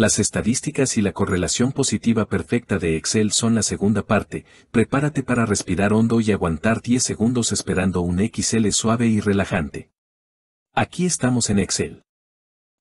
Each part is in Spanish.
Las estadísticas y la correlación positiva perfecta de Excel son la segunda parte, prepárate para respirar hondo y aguantar 10 segundos esperando un XL suave y relajante. Aquí estamos en Excel.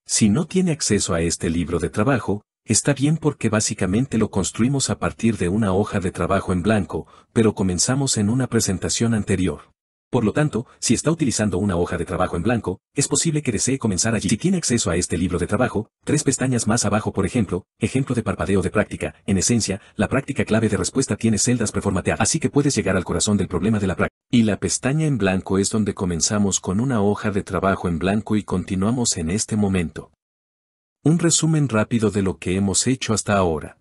Si no tiene acceso a este libro de trabajo, está bien porque básicamente lo construimos a partir de una hoja de trabajo en blanco, pero comenzamos en una presentación anterior. Por lo tanto, si está utilizando una hoja de trabajo en blanco, es posible que desee comenzar allí. Si tiene acceso a este libro de trabajo, tres pestañas más abajo por ejemplo, ejemplo de parpadeo de práctica, en esencia, la práctica clave de respuesta tiene celdas preformateadas, así que puedes llegar al corazón del problema de la práctica. Y la pestaña en blanco es donde comenzamos con una hoja de trabajo en blanco y continuamos en este momento. Un resumen rápido de lo que hemos hecho hasta ahora.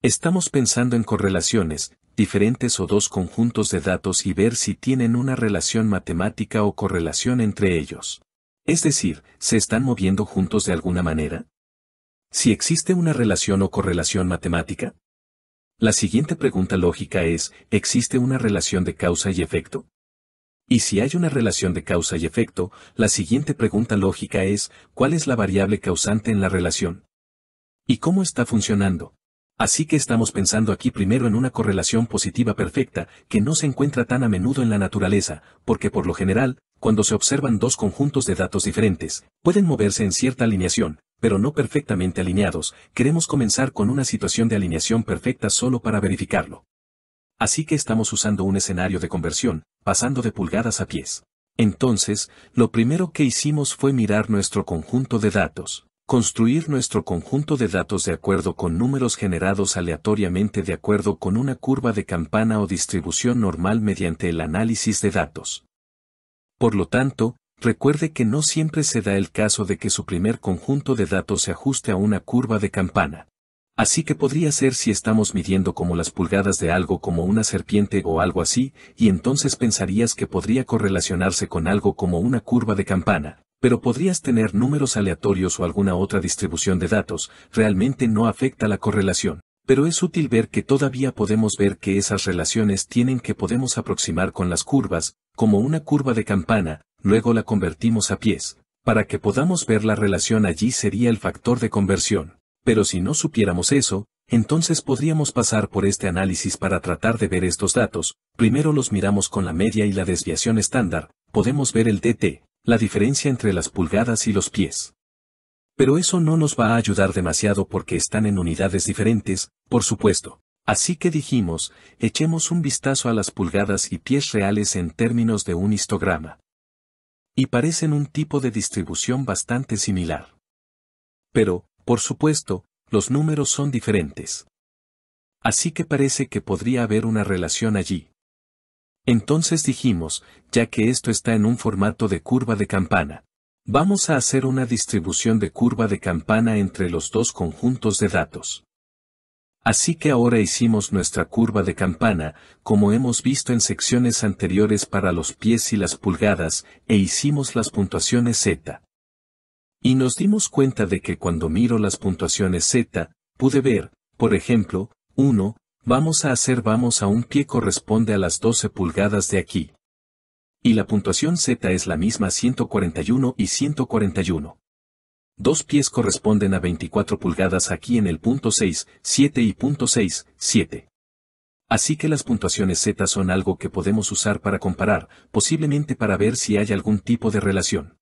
Estamos pensando en correlaciones, diferentes o dos conjuntos de datos y ver si tienen una relación matemática o correlación entre ellos. Es decir, ¿se están moviendo juntos de alguna manera? Si existe una relación o correlación matemática. La siguiente pregunta lógica es, ¿existe una relación de causa y efecto? Y si hay una relación de causa y efecto, la siguiente pregunta lógica es, ¿cuál es la variable causante en la relación? ¿Y cómo está funcionando? Así que estamos pensando aquí primero en una correlación positiva perfecta, que no se encuentra tan a menudo en la naturaleza, porque por lo general, cuando se observan dos conjuntos de datos diferentes, pueden moverse en cierta alineación, pero no perfectamente alineados, queremos comenzar con una situación de alineación perfecta solo para verificarlo. Así que estamos usando un escenario de conversión, pasando de pulgadas a pies. Entonces, lo primero que hicimos fue mirar nuestro conjunto de datos. Construir nuestro conjunto de datos de acuerdo con números generados aleatoriamente de acuerdo con una curva de campana o distribución normal mediante el análisis de datos. Por lo tanto, recuerde que no siempre se da el caso de que su primer conjunto de datos se ajuste a una curva de campana. Así que podría ser si estamos midiendo como las pulgadas de algo como una serpiente o algo así, y entonces pensarías que podría correlacionarse con algo como una curva de campana pero podrías tener números aleatorios o alguna otra distribución de datos, realmente no afecta la correlación. Pero es útil ver que todavía podemos ver que esas relaciones tienen que podemos aproximar con las curvas, como una curva de campana, luego la convertimos a pies. Para que podamos ver la relación allí sería el factor de conversión. Pero si no supiéramos eso, entonces podríamos pasar por este análisis para tratar de ver estos datos. Primero los miramos con la media y la desviación estándar, podemos ver el DT, la diferencia entre las pulgadas y los pies. Pero eso no nos va a ayudar demasiado porque están en unidades diferentes, por supuesto. Así que dijimos, echemos un vistazo a las pulgadas y pies reales en términos de un histograma. Y parecen un tipo de distribución bastante similar. Pero, por supuesto, los números son diferentes. Así que parece que podría haber una relación allí. Entonces dijimos, ya que esto está en un formato de curva de campana, vamos a hacer una distribución de curva de campana entre los dos conjuntos de datos. Así que ahora hicimos nuestra curva de campana, como hemos visto en secciones anteriores para los pies y las pulgadas, e hicimos las puntuaciones Z. Y nos dimos cuenta de que cuando miro las puntuaciones Z, pude ver, por ejemplo, 1, Vamos a hacer vamos a un pie corresponde a las 12 pulgadas de aquí. Y la puntuación Z es la misma 141 y 141. Dos pies corresponden a 24 pulgadas aquí en el punto 6, 7 y punto 6, 7. Así que las puntuaciones Z son algo que podemos usar para comparar, posiblemente para ver si hay algún tipo de relación.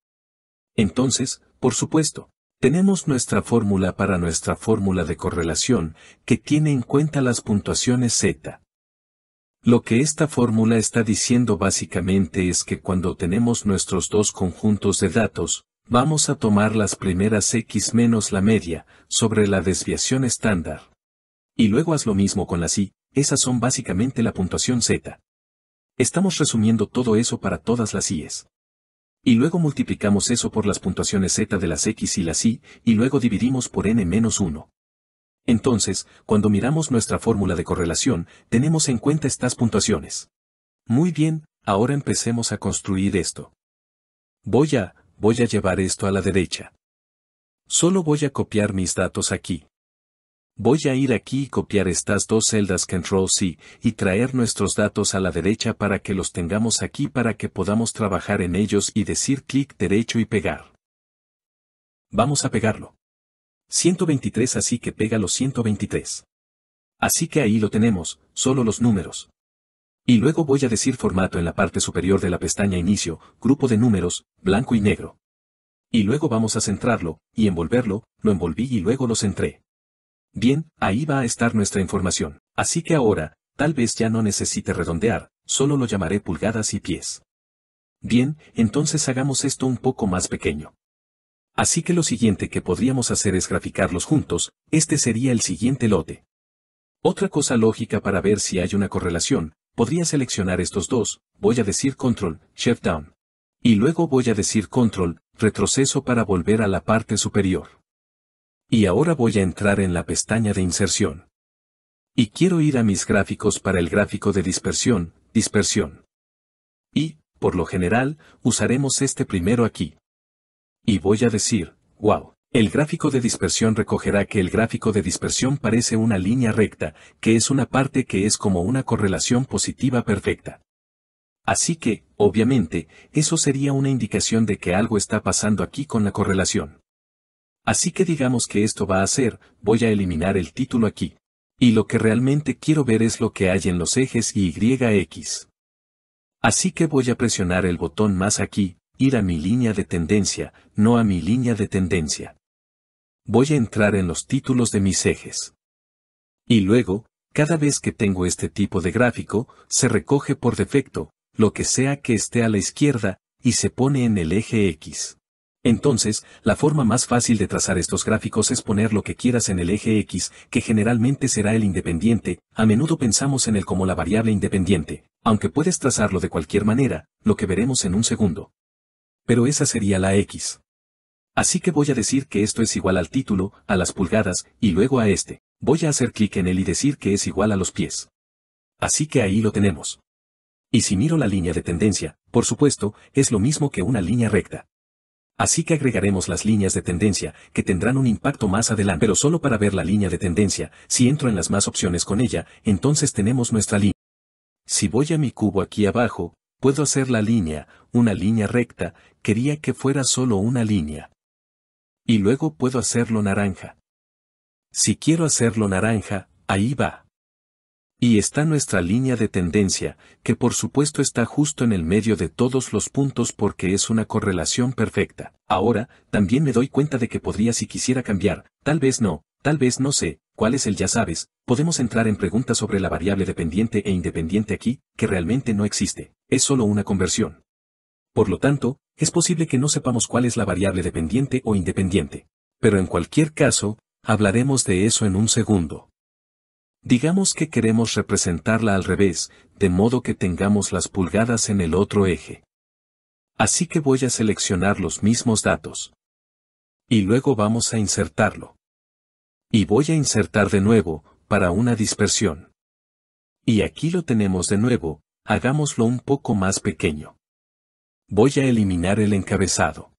Entonces, por supuesto, tenemos nuestra fórmula para nuestra fórmula de correlación, que tiene en cuenta las puntuaciones z. Lo que esta fórmula está diciendo básicamente es que cuando tenemos nuestros dos conjuntos de datos, vamos a tomar las primeras x menos la media, sobre la desviación estándar. Y luego haz lo mismo con las y, esas son básicamente la puntuación z. Estamos resumiendo todo eso para todas las i's y luego multiplicamos eso por las puntuaciones z de las x y las y, y luego dividimos por n menos 1. Entonces, cuando miramos nuestra fórmula de correlación, tenemos en cuenta estas puntuaciones. Muy bien, ahora empecemos a construir esto. Voy a, voy a llevar esto a la derecha. Solo voy a copiar mis datos aquí. Voy a ir aquí y copiar estas dos celdas Control C y traer nuestros datos a la derecha para que los tengamos aquí para que podamos trabajar en ellos y decir clic derecho y pegar. Vamos a pegarlo. 123 así que pega los 123. Así que ahí lo tenemos, solo los números. Y luego voy a decir formato en la parte superior de la pestaña inicio, grupo de números, blanco y negro. Y luego vamos a centrarlo, y envolverlo, lo envolví y luego lo centré. Bien, ahí va a estar nuestra información. Así que ahora, tal vez ya no necesite redondear, solo lo llamaré pulgadas y pies. Bien, entonces hagamos esto un poco más pequeño. Así que lo siguiente que podríamos hacer es graficarlos juntos, este sería el siguiente lote. Otra cosa lógica para ver si hay una correlación, podría seleccionar estos dos, voy a decir control, shift down. Y luego voy a decir control, retroceso para volver a la parte superior. Y ahora voy a entrar en la pestaña de inserción. Y quiero ir a mis gráficos para el gráfico de dispersión, dispersión. Y, por lo general, usaremos este primero aquí. Y voy a decir, wow, el gráfico de dispersión recogerá que el gráfico de dispersión parece una línea recta, que es una parte que es como una correlación positiva perfecta. Así que, obviamente, eso sería una indicación de que algo está pasando aquí con la correlación. Así que digamos que esto va a ser, voy a eliminar el título aquí. Y lo que realmente quiero ver es lo que hay en los ejes Y, X. Así que voy a presionar el botón más aquí, ir a mi línea de tendencia, no a mi línea de tendencia. Voy a entrar en los títulos de mis ejes. Y luego, cada vez que tengo este tipo de gráfico, se recoge por defecto, lo que sea que esté a la izquierda, y se pone en el eje X. Entonces, la forma más fácil de trazar estos gráficos es poner lo que quieras en el eje X, que generalmente será el independiente, a menudo pensamos en él como la variable independiente, aunque puedes trazarlo de cualquier manera, lo que veremos en un segundo. Pero esa sería la X. Así que voy a decir que esto es igual al título, a las pulgadas, y luego a este. Voy a hacer clic en él y decir que es igual a los pies. Así que ahí lo tenemos. Y si miro la línea de tendencia, por supuesto, es lo mismo que una línea recta. Así que agregaremos las líneas de tendencia, que tendrán un impacto más adelante. Pero solo para ver la línea de tendencia, si entro en las más opciones con ella, entonces tenemos nuestra línea. Si voy a mi cubo aquí abajo, puedo hacer la línea, una línea recta, quería que fuera solo una línea. Y luego puedo hacerlo naranja. Si quiero hacerlo naranja, ahí va. Y está nuestra línea de tendencia, que por supuesto está justo en el medio de todos los puntos porque es una correlación perfecta. Ahora, también me doy cuenta de que podría si quisiera cambiar, tal vez no, tal vez no sé, cuál es el ya sabes, podemos entrar en preguntas sobre la variable dependiente e independiente aquí, que realmente no existe, es solo una conversión. Por lo tanto, es posible que no sepamos cuál es la variable dependiente o independiente. Pero en cualquier caso, hablaremos de eso en un segundo. Digamos que queremos representarla al revés, de modo que tengamos las pulgadas en el otro eje. Así que voy a seleccionar los mismos datos. Y luego vamos a insertarlo. Y voy a insertar de nuevo, para una dispersión. Y aquí lo tenemos de nuevo, hagámoslo un poco más pequeño. Voy a eliminar el encabezado.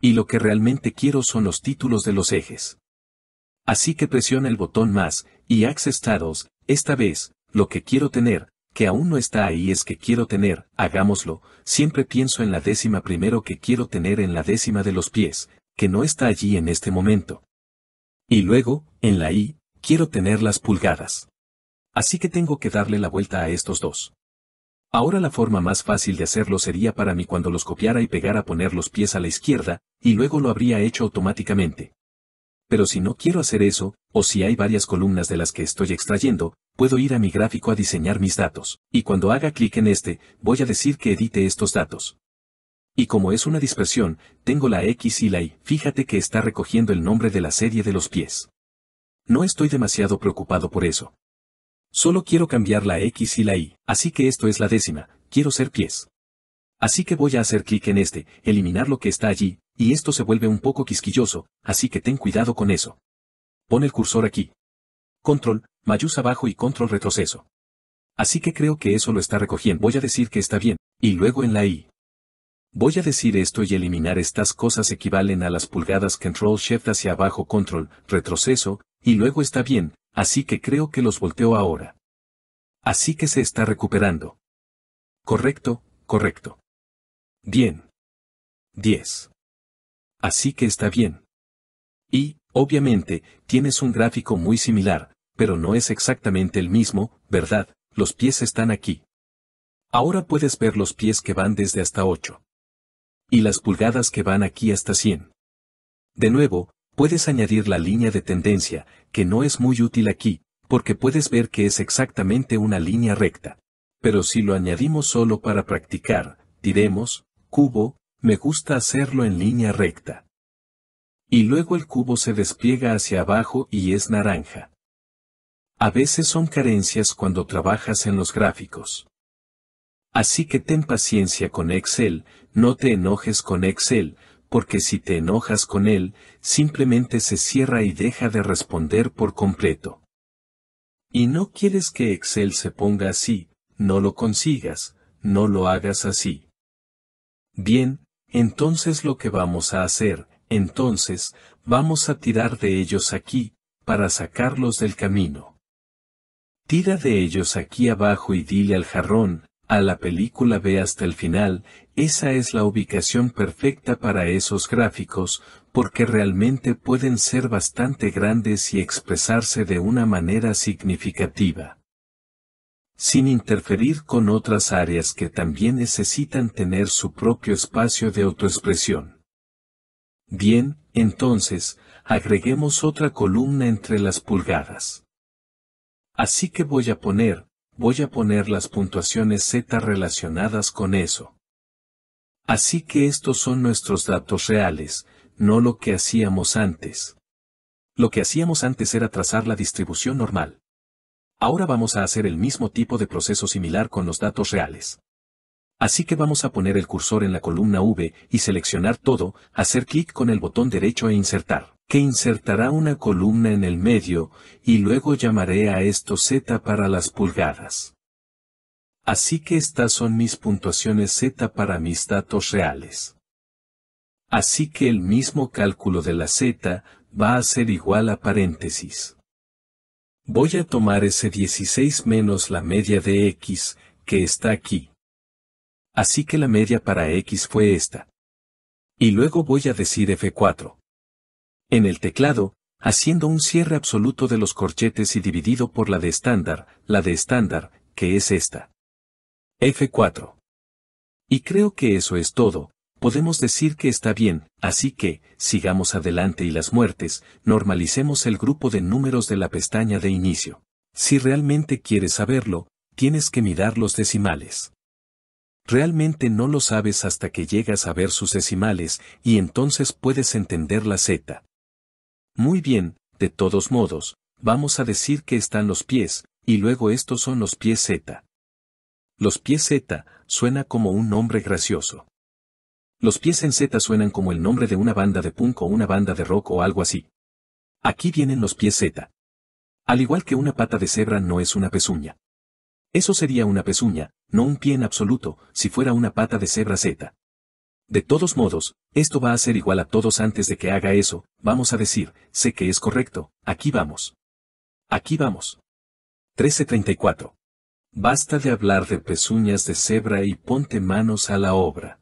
Y lo que realmente quiero son los títulos de los ejes. Así que presiona el botón más, y Access esta vez, lo que quiero tener, que aún no está ahí es que quiero tener, hagámoslo, siempre pienso en la décima primero que quiero tener en la décima de los pies, que no está allí en este momento. Y luego, en la I, quiero tener las pulgadas. Así que tengo que darle la vuelta a estos dos. Ahora la forma más fácil de hacerlo sería para mí cuando los copiara y pegara poner los pies a la izquierda, y luego lo habría hecho automáticamente pero si no quiero hacer eso, o si hay varias columnas de las que estoy extrayendo, puedo ir a mi gráfico a diseñar mis datos, y cuando haga clic en este, voy a decir que edite estos datos. Y como es una dispersión, tengo la X y la Y, fíjate que está recogiendo el nombre de la serie de los pies. No estoy demasiado preocupado por eso. Solo quiero cambiar la X y la Y, así que esto es la décima, quiero ser pies. Así que voy a hacer clic en este, eliminar lo que está allí, y esto se vuelve un poco quisquilloso, así que ten cuidado con eso. Pon el cursor aquí. Control, mayús abajo y control retroceso. Así que creo que eso lo está recogiendo. Voy a decir que está bien, y luego en la I. Voy a decir esto y eliminar estas cosas equivalen a las pulgadas control shift hacia abajo control, retroceso, y luego está bien, así que creo que los volteo ahora. Así que se está recuperando. Correcto, correcto. Bien. 10 así que está bien. Y, obviamente, tienes un gráfico muy similar, pero no es exactamente el mismo, ¿verdad? Los pies están aquí. Ahora puedes ver los pies que van desde hasta 8. Y las pulgadas que van aquí hasta 100. De nuevo, puedes añadir la línea de tendencia, que no es muy útil aquí, porque puedes ver que es exactamente una línea recta. Pero si lo añadimos solo para practicar, diremos, cubo, me gusta hacerlo en línea recta. Y luego el cubo se despliega hacia abajo y es naranja. A veces son carencias cuando trabajas en los gráficos. Así que ten paciencia con Excel, no te enojes con Excel, porque si te enojas con él, simplemente se cierra y deja de responder por completo. Y no quieres que Excel se ponga así, no lo consigas, no lo hagas así. Bien, entonces lo que vamos a hacer, entonces, vamos a tirar de ellos aquí, para sacarlos del camino. Tira de ellos aquí abajo y dile al jarrón, a la película ve hasta el final, esa es la ubicación perfecta para esos gráficos, porque realmente pueden ser bastante grandes y expresarse de una manera significativa sin interferir con otras áreas que también necesitan tener su propio espacio de autoexpresión. Bien, entonces, agreguemos otra columna entre las pulgadas. Así que voy a poner, voy a poner las puntuaciones Z relacionadas con eso. Así que estos son nuestros datos reales, no lo que hacíamos antes. Lo que hacíamos antes era trazar la distribución normal. Ahora vamos a hacer el mismo tipo de proceso similar con los datos reales. Así que vamos a poner el cursor en la columna V y seleccionar todo, hacer clic con el botón derecho e insertar, que insertará una columna en el medio, y luego llamaré a esto Z para las pulgadas. Así que estas son mis puntuaciones Z para mis datos reales. Así que el mismo cálculo de la Z va a ser igual a paréntesis. Voy a tomar ese 16 menos la media de x, que está aquí. Así que la media para x fue esta. Y luego voy a decir F4. En el teclado, haciendo un cierre absoluto de los corchetes y dividido por la de estándar, la de estándar, que es esta. F4. Y creo que eso es todo, podemos decir que está bien, así que, sigamos adelante y las muertes, normalicemos el grupo de números de la pestaña de inicio. Si realmente quieres saberlo, tienes que mirar los decimales. Realmente no lo sabes hasta que llegas a ver sus decimales y entonces puedes entender la Z. Muy bien, de todos modos, vamos a decir que están los pies, y luego estos son los pies Z. Los pies Z suena como un nombre gracioso. Los pies en Z suenan como el nombre de una banda de punk o una banda de rock o algo así. Aquí vienen los pies Z. Al igual que una pata de cebra no es una pezuña. Eso sería una pezuña, no un pie en absoluto, si fuera una pata de cebra Z. De todos modos, esto va a ser igual a todos antes de que haga eso, vamos a decir, sé que es correcto, aquí vamos. Aquí vamos. 1334. Basta de hablar de pezuñas de cebra y ponte manos a la obra.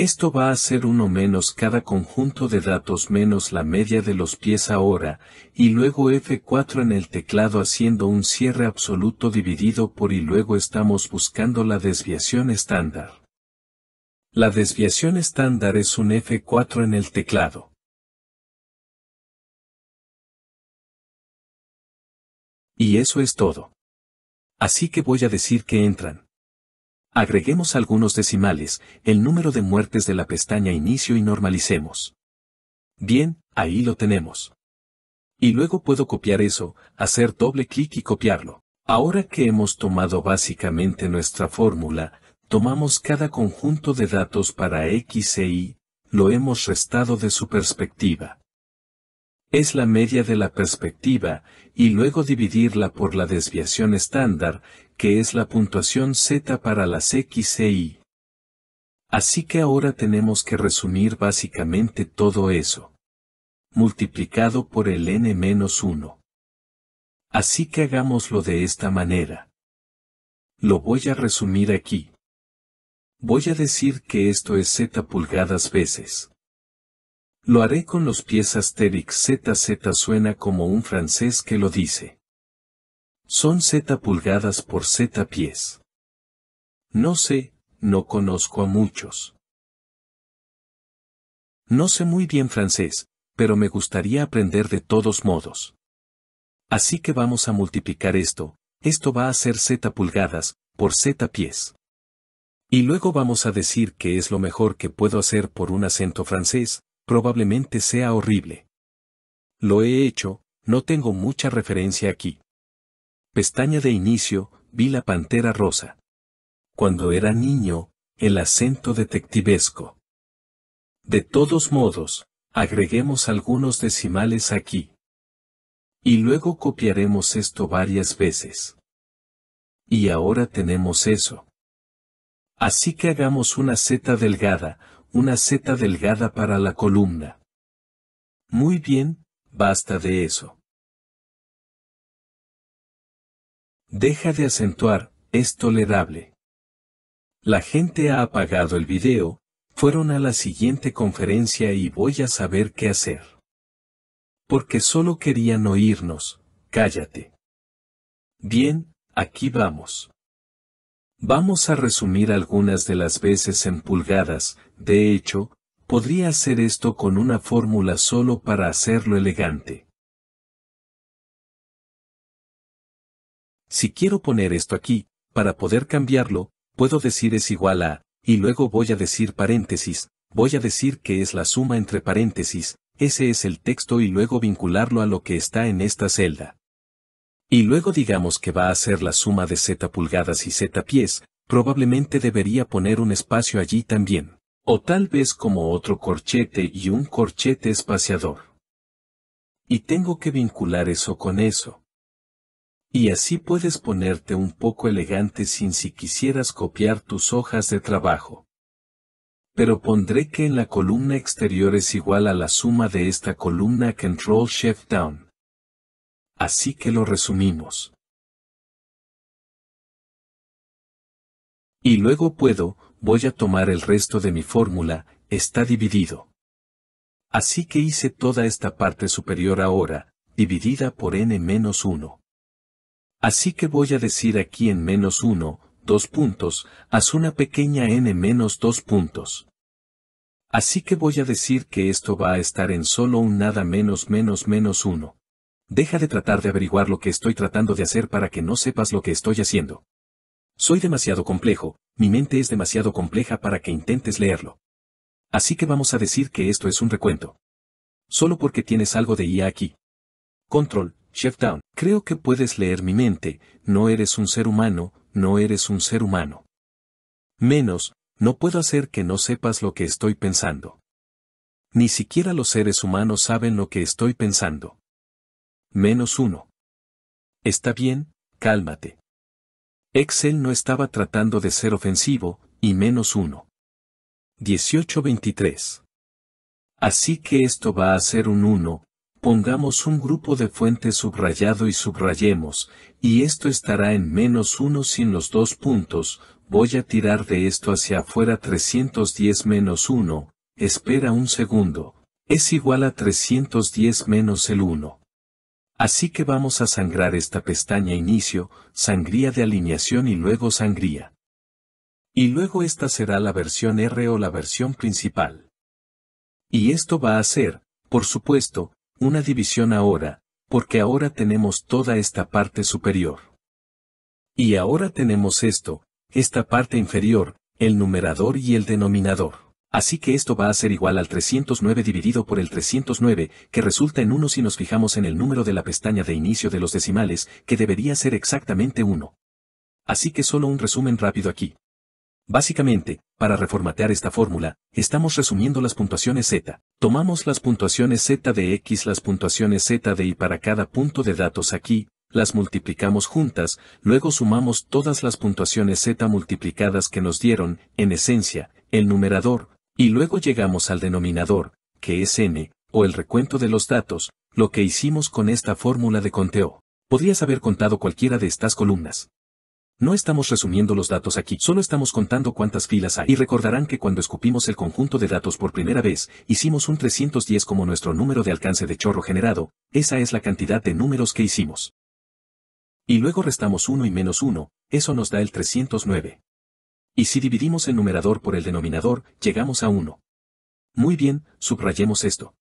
Esto va a ser uno menos cada conjunto de datos menos la media de los pies ahora, y luego F4 en el teclado haciendo un cierre absoluto dividido por y luego estamos buscando la desviación estándar. La desviación estándar es un F4 en el teclado. Y eso es todo. Así que voy a decir que entran. Agreguemos algunos decimales, el número de muertes de la pestaña inicio y normalicemos. Bien, ahí lo tenemos. Y luego puedo copiar eso, hacer doble clic y copiarlo. Ahora que hemos tomado básicamente nuestra fórmula, tomamos cada conjunto de datos para X e Y, lo hemos restado de su perspectiva es la media de la perspectiva, y luego dividirla por la desviación estándar, que es la puntuación z para las x y. Así que ahora tenemos que resumir básicamente todo eso. Multiplicado por el n-1. Así que hagámoslo de esta manera. Lo voy a resumir aquí. Voy a decir que esto es z pulgadas veces. Lo haré con los pies Asterix ZZ suena como un francés que lo dice. Son Z pulgadas por Z pies. No sé, no conozco a muchos. No sé muy bien francés, pero me gustaría aprender de todos modos. Así que vamos a multiplicar esto, esto va a ser Z pulgadas, por Z pies. Y luego vamos a decir que es lo mejor que puedo hacer por un acento francés, probablemente sea horrible. Lo he hecho, no tengo mucha referencia aquí. Pestaña de inicio, vi la pantera rosa. Cuando era niño, el acento detectivesco. De todos modos, agreguemos algunos decimales aquí. Y luego copiaremos esto varias veces. Y ahora tenemos eso. Así que hagamos una Z delgada, una seta delgada para la columna. Muy bien, basta de eso. Deja de acentuar, es tolerable. La gente ha apagado el video, fueron a la siguiente conferencia y voy a saber qué hacer. Porque solo querían oírnos, cállate. Bien, aquí vamos. Vamos a resumir algunas de las veces en pulgadas, de hecho, podría hacer esto con una fórmula solo para hacerlo elegante. Si quiero poner esto aquí, para poder cambiarlo, puedo decir es igual a, y luego voy a decir paréntesis, voy a decir que es la suma entre paréntesis, ese es el texto y luego vincularlo a lo que está en esta celda y luego digamos que va a ser la suma de z pulgadas y z pies, probablemente debería poner un espacio allí también, o tal vez como otro corchete y un corchete espaciador. Y tengo que vincular eso con eso. Y así puedes ponerte un poco elegante sin si quisieras copiar tus hojas de trabajo. Pero pondré que en la columna exterior es igual a la suma de esta columna Control Shift Down así que lo resumimos. Y luego puedo, voy a tomar el resto de mi fórmula, está dividido. Así que hice toda esta parte superior ahora, dividida por n menos 1. Así que voy a decir aquí en menos 1, dos puntos, haz una pequeña n menos 2 puntos. Así que voy a decir que esto va a estar en solo un nada menos menos menos 1. Deja de tratar de averiguar lo que estoy tratando de hacer para que no sepas lo que estoy haciendo. Soy demasiado complejo, mi mente es demasiado compleja para que intentes leerlo. Así que vamos a decir que esto es un recuento. Solo porque tienes algo de IA aquí. Control, Shift Down. Creo que puedes leer mi mente, no eres un ser humano, no eres un ser humano. Menos, no puedo hacer que no sepas lo que estoy pensando. Ni siquiera los seres humanos saben lo que estoy pensando. Menos 1. Está bien, cálmate. Excel no estaba tratando de ser ofensivo, y menos uno. 1823. Así que esto va a ser un 1, pongamos un grupo de fuentes subrayado y subrayemos, y esto estará en menos 1 sin los dos puntos, voy a tirar de esto hacia afuera 310 menos 1, espera un segundo, es igual a 310 menos el 1. Así que vamos a sangrar esta pestaña inicio, sangría de alineación y luego sangría. Y luego esta será la versión R o la versión principal. Y esto va a ser, por supuesto, una división ahora, porque ahora tenemos toda esta parte superior. Y ahora tenemos esto, esta parte inferior, el numerador y el denominador. Así que esto va a ser igual al 309 dividido por el 309, que resulta en 1 si nos fijamos en el número de la pestaña de inicio de los decimales, que debería ser exactamente 1. Así que solo un resumen rápido aquí. Básicamente, para reformatear esta fórmula, estamos resumiendo las puntuaciones z. Tomamos las puntuaciones z de x, las puntuaciones z de y para cada punto de datos aquí, las multiplicamos juntas, luego sumamos todas las puntuaciones z multiplicadas que nos dieron, en esencia, el numerador, y luego llegamos al denominador, que es n, o el recuento de los datos, lo que hicimos con esta fórmula de conteo. Podrías haber contado cualquiera de estas columnas. No estamos resumiendo los datos aquí, solo estamos contando cuántas filas hay. Y recordarán que cuando escupimos el conjunto de datos por primera vez, hicimos un 310 como nuestro número de alcance de chorro generado, esa es la cantidad de números que hicimos. Y luego restamos 1 y menos 1, eso nos da el 309. Y si dividimos el numerador por el denominador, llegamos a 1. Muy bien, subrayemos esto.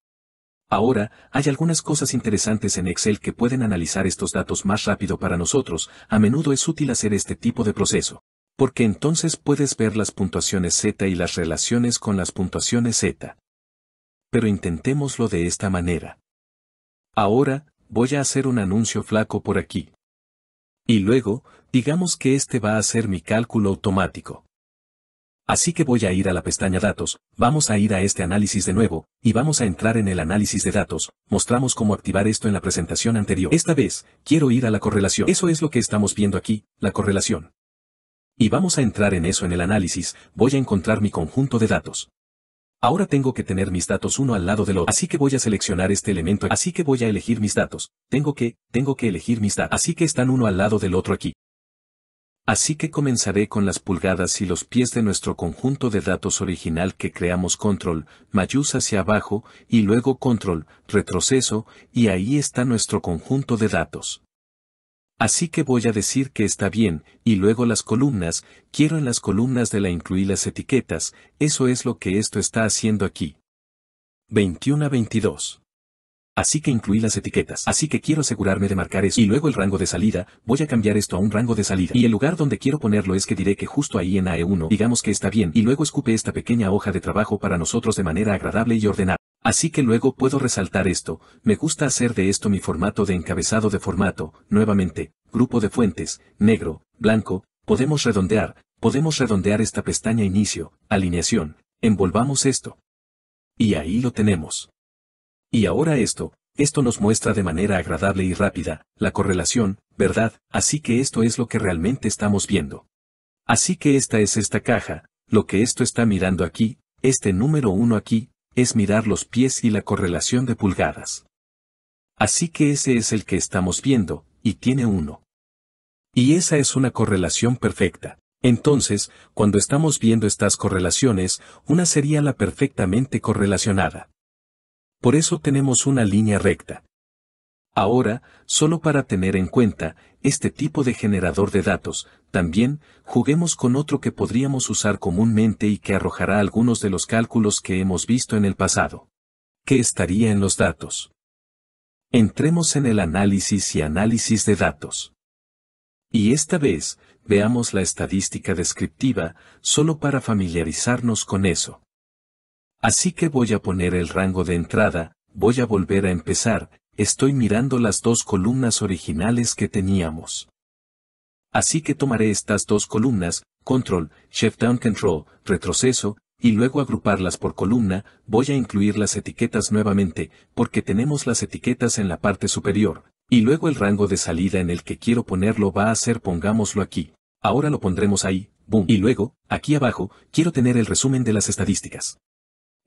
Ahora, hay algunas cosas interesantes en Excel que pueden analizar estos datos más rápido para nosotros, a menudo es útil hacer este tipo de proceso. Porque entonces puedes ver las puntuaciones Z y las relaciones con las puntuaciones Z. Pero intentémoslo de esta manera. Ahora, voy a hacer un anuncio flaco por aquí. Y luego, digamos que este va a ser mi cálculo automático. Así que voy a ir a la pestaña Datos, vamos a ir a este análisis de nuevo, y vamos a entrar en el análisis de datos, mostramos cómo activar esto en la presentación anterior. Esta vez, quiero ir a la correlación. Eso es lo que estamos viendo aquí, la correlación. Y vamos a entrar en eso en el análisis, voy a encontrar mi conjunto de datos. Ahora tengo que tener mis datos uno al lado del otro, así que voy a seleccionar este elemento, así que voy a elegir mis datos, tengo que, tengo que elegir mis datos, así que están uno al lado del otro aquí. Así que comenzaré con las pulgadas y los pies de nuestro conjunto de datos original que creamos control, mayús hacia abajo, y luego control, retroceso, y ahí está nuestro conjunto de datos. Así que voy a decir que está bien, y luego las columnas, quiero en las columnas de la incluir las etiquetas, eso es lo que esto está haciendo aquí. 21 a 22 así que incluí las etiquetas. Así que quiero asegurarme de marcar eso. Y luego el rango de salida, voy a cambiar esto a un rango de salida. Y el lugar donde quiero ponerlo es que diré que justo ahí en AE1, digamos que está bien, y luego escupe esta pequeña hoja de trabajo para nosotros de manera agradable y ordenada. Así que luego puedo resaltar esto, me gusta hacer de esto mi formato de encabezado de formato, nuevamente, grupo de fuentes, negro, blanco, podemos redondear, podemos redondear esta pestaña inicio, alineación, envolvamos esto. Y ahí lo tenemos. Y ahora esto, esto nos muestra de manera agradable y rápida, la correlación, ¿verdad? Así que esto es lo que realmente estamos viendo. Así que esta es esta caja, lo que esto está mirando aquí, este número uno aquí, es mirar los pies y la correlación de pulgadas. Así que ese es el que estamos viendo, y tiene uno. Y esa es una correlación perfecta. Entonces, cuando estamos viendo estas correlaciones, una sería la perfectamente correlacionada. Por eso tenemos una línea recta. Ahora, solo para tener en cuenta este tipo de generador de datos, también juguemos con otro que podríamos usar comúnmente y que arrojará algunos de los cálculos que hemos visto en el pasado. ¿Qué estaría en los datos? Entremos en el análisis y análisis de datos. Y esta vez, veamos la estadística descriptiva, solo para familiarizarnos con eso. Así que voy a poner el rango de entrada, voy a volver a empezar, estoy mirando las dos columnas originales que teníamos. Así que tomaré estas dos columnas, control, shift down control, retroceso, y luego agruparlas por columna, voy a incluir las etiquetas nuevamente, porque tenemos las etiquetas en la parte superior, y luego el rango de salida en el que quiero ponerlo va a ser pongámoslo aquí. Ahora lo pondremos ahí, boom, y luego, aquí abajo, quiero tener el resumen de las estadísticas.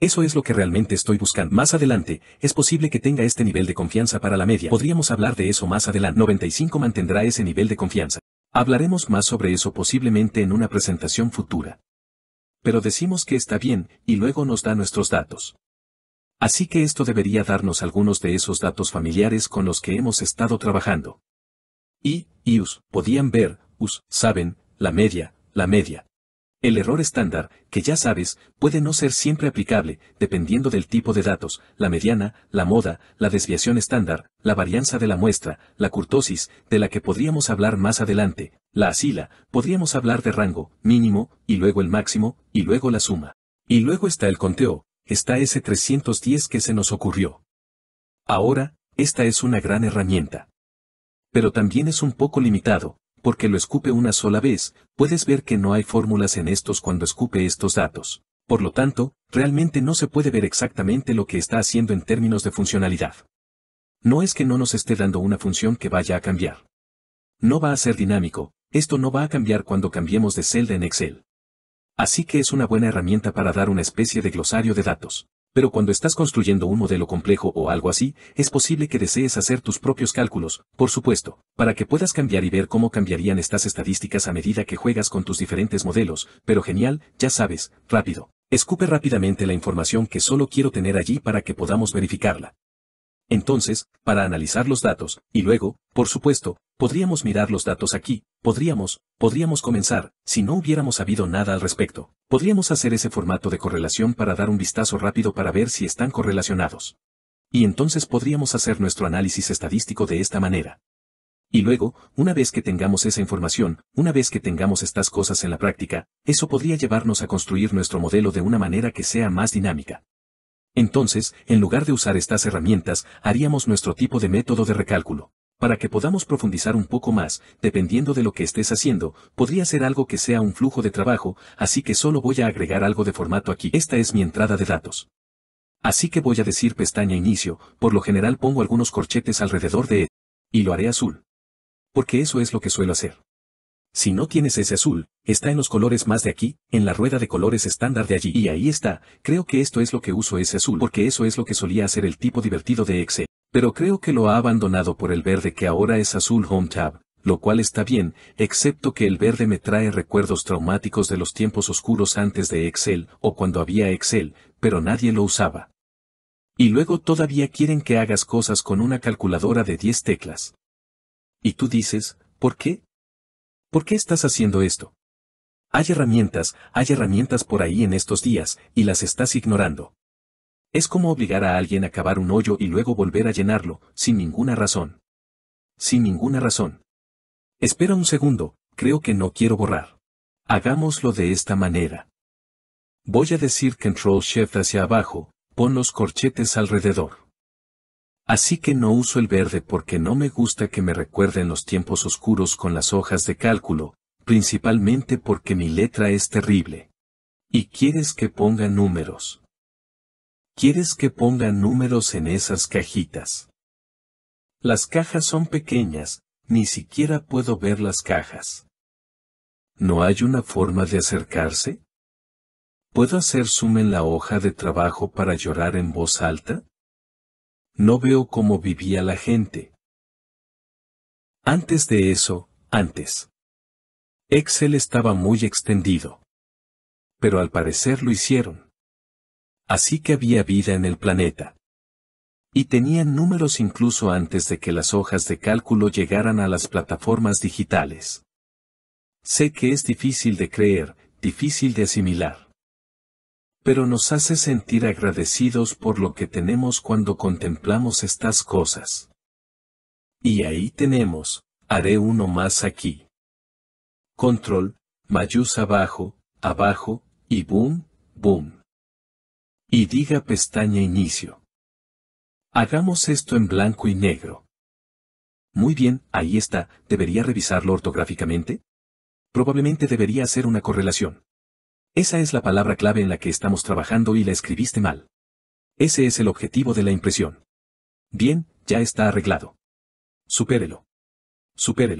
Eso es lo que realmente estoy buscando. Más adelante, es posible que tenga este nivel de confianza para la media. Podríamos hablar de eso más adelante. 95 mantendrá ese nivel de confianza. Hablaremos más sobre eso posiblemente en una presentación futura. Pero decimos que está bien, y luego nos da nuestros datos. Así que esto debería darnos algunos de esos datos familiares con los que hemos estado trabajando. Y, y us, podían ver, us, saben, la media, la media. El error estándar, que ya sabes, puede no ser siempre aplicable, dependiendo del tipo de datos, la mediana, la moda, la desviación estándar, la varianza de la muestra, la curtosis, de la que podríamos hablar más adelante, la asila, podríamos hablar de rango, mínimo, y luego el máximo, y luego la suma. Y luego está el conteo, está ese 310 que se nos ocurrió. Ahora, esta es una gran herramienta. Pero también es un poco limitado, porque lo escupe una sola vez, puedes ver que no hay fórmulas en estos cuando escupe estos datos. Por lo tanto, realmente no se puede ver exactamente lo que está haciendo en términos de funcionalidad. No es que no nos esté dando una función que vaya a cambiar. No va a ser dinámico, esto no va a cambiar cuando cambiemos de celda en Excel. Así que es una buena herramienta para dar una especie de glosario de datos. Pero cuando estás construyendo un modelo complejo o algo así, es posible que desees hacer tus propios cálculos, por supuesto, para que puedas cambiar y ver cómo cambiarían estas estadísticas a medida que juegas con tus diferentes modelos, pero genial, ya sabes, rápido. Escupe rápidamente la información que solo quiero tener allí para que podamos verificarla. Entonces, para analizar los datos, y luego, por supuesto, podríamos mirar los datos aquí, podríamos, podríamos comenzar, si no hubiéramos sabido nada al respecto, podríamos hacer ese formato de correlación para dar un vistazo rápido para ver si están correlacionados. Y entonces podríamos hacer nuestro análisis estadístico de esta manera. Y luego, una vez que tengamos esa información, una vez que tengamos estas cosas en la práctica, eso podría llevarnos a construir nuestro modelo de una manera que sea más dinámica. Entonces, en lugar de usar estas herramientas, haríamos nuestro tipo de método de recálculo. Para que podamos profundizar un poco más, dependiendo de lo que estés haciendo, podría ser algo que sea un flujo de trabajo, así que solo voy a agregar algo de formato aquí. Esta es mi entrada de datos. Así que voy a decir pestaña inicio, por lo general pongo algunos corchetes alrededor de Y lo haré azul. Porque eso es lo que suelo hacer. Si no tienes ese azul, está en los colores más de aquí, en la rueda de colores estándar de allí. Y ahí está, creo que esto es lo que uso ese azul porque eso es lo que solía hacer el tipo divertido de Excel. Pero creo que lo ha abandonado por el verde que ahora es azul Home Tab, lo cual está bien, excepto que el verde me trae recuerdos traumáticos de los tiempos oscuros antes de Excel o cuando había Excel, pero nadie lo usaba. Y luego todavía quieren que hagas cosas con una calculadora de 10 teclas. Y tú dices, ¿por qué? ¿Por qué estás haciendo esto? Hay herramientas, hay herramientas por ahí en estos días, y las estás ignorando. Es como obligar a alguien a cavar un hoyo y luego volver a llenarlo, sin ninguna razón. Sin ninguna razón. Espera un segundo, creo que no quiero borrar. Hagámoslo de esta manera. Voy a decir control shift hacia abajo, pon los corchetes alrededor. Así que no uso el verde porque no me gusta que me recuerden los tiempos oscuros con las hojas de cálculo, principalmente porque mi letra es terrible. Y quieres que ponga números. Quieres que ponga números en esas cajitas. Las cajas son pequeñas, ni siquiera puedo ver las cajas. ¿No hay una forma de acercarse? ¿Puedo hacer zoom en la hoja de trabajo para llorar en voz alta? no veo cómo vivía la gente. Antes de eso, antes. Excel estaba muy extendido. Pero al parecer lo hicieron. Así que había vida en el planeta. Y tenían números incluso antes de que las hojas de cálculo llegaran a las plataformas digitales. Sé que es difícil de creer, difícil de asimilar pero nos hace sentir agradecidos por lo que tenemos cuando contemplamos estas cosas. Y ahí tenemos, haré uno más aquí. Control, mayús abajo, abajo, y boom, boom. Y diga pestaña inicio. Hagamos esto en blanco y negro. Muy bien, ahí está, ¿debería revisarlo ortográficamente? Probablemente debería hacer una correlación. Esa es la palabra clave en la que estamos trabajando y la escribiste mal. Ese es el objetivo de la impresión. Bien, ya está arreglado. Supérelo. Supérelo.